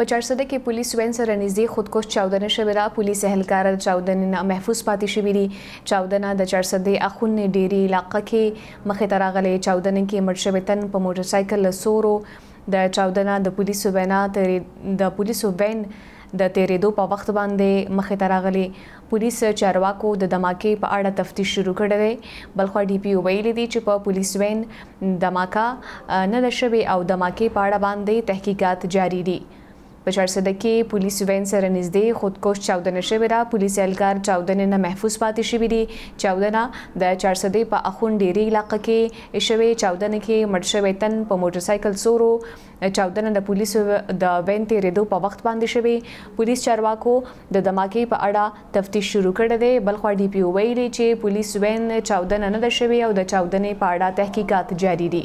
په چارسده کې پولیس وین سره نږدې خودکش چاودنه شوې ده پولیس اهلکار چاودنې نه محفوظ پاتې شوې دي چاودنه د چارسده اخون ډيري علاقې کې مخې ته راغلې چاودنې کې مړ شوې تن په موټر سایکل سورو د چاودنه د پولیسو وینا تر د پولیسو وین د تیرېدو په وخت باندې مخې ته راغلي پولیس چارواکو د دماکي په اړه تفتیش شروع کړی دی بلخوا ډي پی او ویل دي چې په پولیس وین دماکا نه د شبي او دماکي په اړه باندې تحقیقات جاری دي په چړسده کې پولیس وین سره نږدې خودکوش 14 نشوي را پولیس اهلکار 14 نه محفوظ پاتې شوی دي 14 نه د چړسده په اخون ډيري علاقې کې شوي 14 کې مرشوي تن په موټر سایکل سورو 14 نه د پولیسو د وین تیرېدو په وخت باندې شوی پولیس چارواکو د دماکي په اړه تفتیش شروع کړی دی بلخو ډي پی ویلي چې پولیس وین 14 نه ده شوی او د 14 په اړه تحقیقات جاری دي